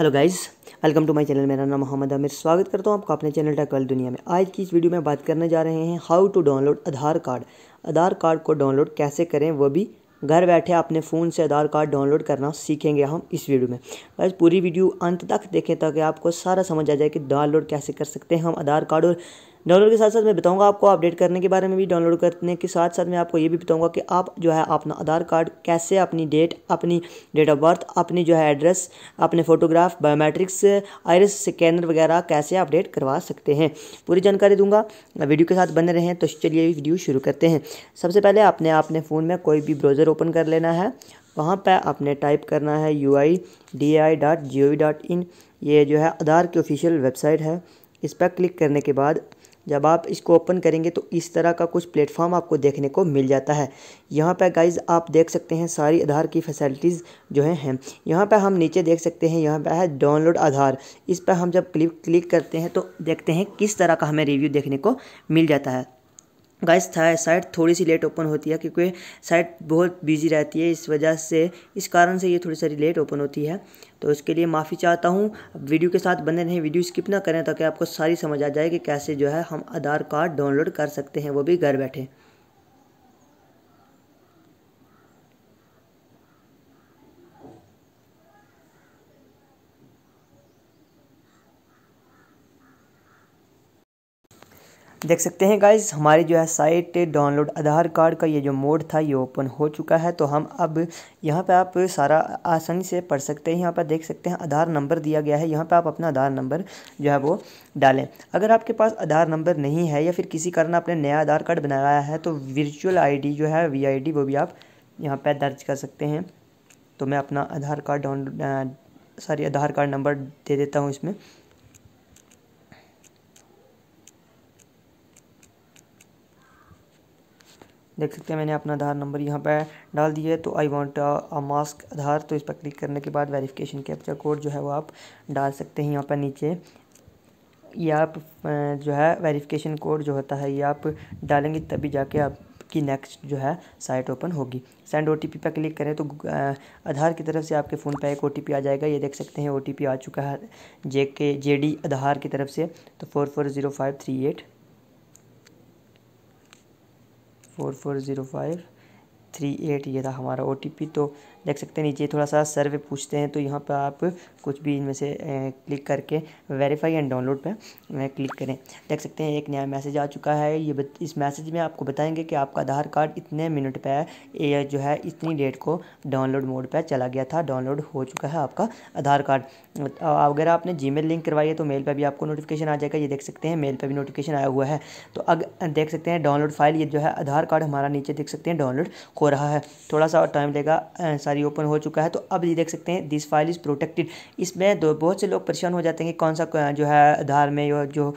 hello guys welcome to my channel मेरा नाम मोहम्मद आमिर स्वागत करता हूँ आपका अपने चैनल टकल दुनिया में आज की इस वीडियो में बात करने जा रहे हैं how to download Aadhaar card Aadhaar card को डाउनलोड कैसे करें वो भी घर बैठे अपने फ़ोन से आधार कार्ड डाउनलोड करना सीखेंगे हम इस वीडियो में बस पूरी वीडियो अंत तक देखें ताकि आपको सारा समझ आ जाए कि डाउनलोड कैसे कर सकते हैं हम आधार कार्ड और डाउनलोड के साथ साथ मैं बताऊँगा आपको अपडेट करने के बारे में भी डाउनलोड करने के साथ साथ मैं आपको ये भी बताऊँगा कि आप जो है अपना आधार कार्ड कैसे अपनी डेट अपनी डेट ऑफ बर्थ अपनी जो है एड्रेस अपने फोटोग्राफ बायोमेट्रिक्स आयरस स्कैनर वगैरह कैसे अपडेट करवा सकते हैं पूरी जानकारी दूंगा वीडियो के साथ बने रहें तो चलिए वीडियो शुरू करते हैं सबसे पहले आपने अपने फ़ोन में कोई भी ब्राउज़र ओपन कर लेना है वहाँ पर आपने टाइप करना है U I D I dot G O V dot in ये जो है आधार की ऑफिशियल वेबसाइट है इस पर क्लिक करने के बाद जब आप इसको ओपन करेंगे तो इस तरह का कुछ प्लेटफॉर्म आपको देखने को मिल जाता है यहाँ पर गाइज आप देख सकते हैं सारी आधार की फैसिलिटीज़ जो है हैं यहाँ पर हम नीचे देख सकते हैं यहाँ पर है डाउनलोड आधार इस पर हम जब क्लिक क्लिक करते हैं तो देखते हैं किस तरह का हमें रिव्यू देखने को मिल जाता है गाइस था साइट थोड़ी सी लेट ओपन होती है क्योंकि साइट बहुत बिजी रहती है इस वजह से इस कारण से ये थोड़ी सारी लेट ओपन होती है तो उसके लिए माफ़ी चाहता हूँ वीडियो के साथ बने रहें वीडियो स्किप ना करें ताकि आपको सारी समझ आ जाए कि कैसे जो है हम आधार कार्ड डाउनलोड कर सकते हैं वो भी घर बैठे देख सकते हैं गाइज हमारी जो है साइट डाउनलोड आधार कार्ड का ये जो मोड था ये ओपन हो चुका है तो हम अब यहाँ पे आप सारा आसानी से पढ़ सकते हैं यहाँ पर देख सकते हैं आधार नंबर दिया गया है यहाँ पे आप अपना आधार नंबर जो है वो डालें अगर आपके पास आधार नंबर नहीं है या फिर किसी कारण आपने नया आधार कार्ड बनाया है तो वर्चुअल आई जो है वी वो भी आप यहाँ पर दर्ज कर सकते हैं तो मैं अपना Aadhaar card download sorry Aadhaar card number दे देता हूँ इसमें देख सकते हैं मैंने अपना आधार नंबर यहाँ पर डाल दिया है तो आई वॉन्ट अ मास्क आधार तो इस पर क्लिक करने के बाद वेरीफिकेशन कैप्चर कोड जो है वो आप डाल सकते हैं यहाँ पर नीचे ये आप जो है वेरिफिकेशन कोड जो होता है ये आप डालेंगे तभी जाके आप की नेक्स्ट जो है साइट ओपन होगी सेंड ओ पर क्लिक करें तो आधार की तरफ से आपके फ़ोन पर एक ओ आ जाएगा ये देख सकते हैं ओ आ चुका है जे के जे डी आधार की तरफ से तो four four zero five three eight 4405 three eight ये था हमारा ओ तो देख सकते हैं नीचे थोड़ा सा सर्वे पूछते हैं तो यहाँ पर आप कुछ भी इनमें से क्लिक करके वेरीफाई एंड डाउनलोड पर क्लिक करें देख सकते हैं एक नया मैसेज आ चुका है ये इस मैसेज में आपको बताएंगे कि आपका आधार कार्ड इतने मिनट पर जो है इतनी डेट को डाउनलोड मोड पर चला गया था डाउनलोड हो चुका है आपका आधार कार्ड अगर आपने जी लिंक करवाई है तो मेल पर भी आपको नोटिफिकेशन आ जाएगा ये देख सकते हैं मेल पर भी नोटिफिकेशन आया हुआ है तो अग देख सकते हैं डाउनलोड फाइल ये जो है आधार कार्ड हमारा नीचे देख सकते हैं डाउनलोड हो रहा है थोड़ा सा टाइम लेगा सारी ओपन हो चुका है तो अब ये देख सकते हैं दिस फाइल इज़ प्रोटेक्टेड इसमें दो बहुत से लोग परेशान हो जाते हैं कि कौन सा जो है आधार में जो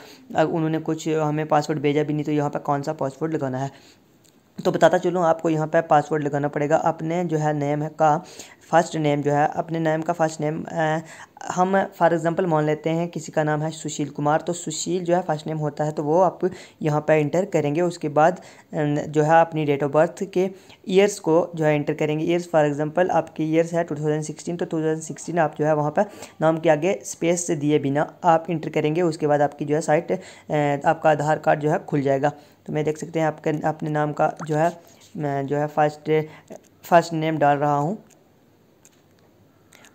उन्होंने कुछ हमें पासवर्ड भेजा भी नहीं तो यहाँ पर कौन सा पासवर्ड लगाना है तो बताता चलूँ आपको यहाँ पर पासवर्ड लगाना पड़ेगा अपने जो है नेम है का फर्स्ट नेम जो है अपने नेम का फर्स्ट नेम हम फॉर एग्ज़ाम्पल मान लेते हैं किसी का नाम है सुशील कुमार तो सुशील जो है फर्स्ट नेम होता है तो वो आप यहाँ पर इंटर करेंगे उसके बाद जो है अपनी डेट ऑफ बर्थ के ईयर्स को जो है इंटर करेंगे ईयर्स फॉर एग्ज़ाम्पल आपके ईयर्स है 2016 तो 2016 आप जो है वहाँ पर नाम के आगे स्पेस दिए बिना आप इंटर करेंगे उसके बाद आपकी जो है साइट आपका आधार कार्ड जो है खुल जाएगा तो मैं देख सकते हैं आपके अपने नाम का जो है मैं जो है फर्स्ट फर्स्ट नेम डाल रहा हूँ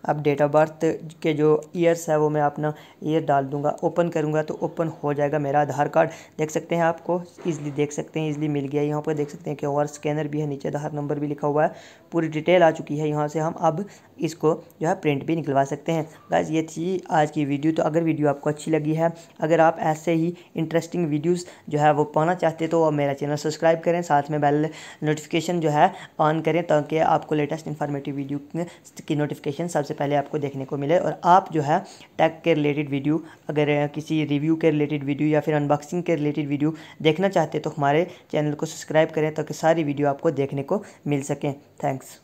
अब डेट ऑफ बर्थ के जो ईयर्स है वो मैं अपना ईयर डाल दूंगा ओपन करूंगा तो ओपन हो जाएगा मेरा आधार कार्ड देख सकते हैं आपको ईजिली देख सकते हैं ईजिली मिल गया यहाँ पर देख सकते हैं कि और स्कैनर भी है नीचे आधार नंबर भी लिखा हुआ है पूरी डिटेल आ चुकी है यहाँ से हम अब इसको जो है प्रिंट भी निकलवा सकते हैं बस ये थी आज की वीडियो तो अगर वीडियो आपको अच्छी लगी है अगर आप ऐसे ही इंटरेस्टिंग वीडियोज़ जो है वो पाना चाहते तो मेरा चैनल सब्सक्राइब करें साथ में बेल नोटिफिकेशन जो है ऑन करें ताकि आपको लेटेस्ट इन्फॉर्मेटिव वीडियो की नोटिफिकेशन सबसे पहले आपको देखने को मिले और आप जो है टैग के रिलेटेड वीडियो अगर किसी रिव्यू के रिलेटेड वीडियो या फिर अनबॉक्सिंग के रिलेटेड वीडियो देखना चाहते हैं तो हमारे चैनल को सब्सक्राइब करें ताकि सारी वीडियो आपको देखने को मिल सकें थैंक्स